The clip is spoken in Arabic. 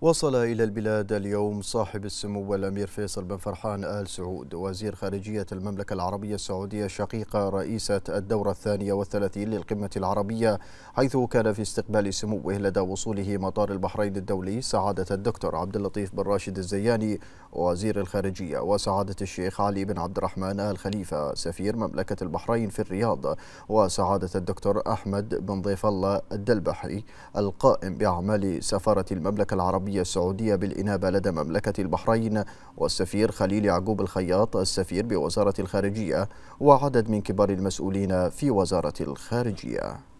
وصل إلى البلاد اليوم صاحب السمو الأمير فيصل بن فرحان آل سعود وزير خارجية المملكة العربية السعودية الشقيقة رئيسة الدورة الثانية والثلاثين للقمة العربية حيث كان في استقبال سموه لدى وصوله مطار البحرين الدولي سعادة الدكتور عبد اللطيف بن راشد الزياني وزير الخارجية وسعادة الشيخ علي بن عبد الرحمن آل خليفة سفير مملكة البحرين في الرياض وسعادة الدكتور أحمد بن ضيف الله الدلبحي القائم بأعمال سفارة المملكة العربية العربية السعودية بالإنابة لدى مملكة البحرين والسفير خليل يعقوب الخياط السفير بوزارة الخارجية وعدد من كبار المسؤولين في وزارة الخارجية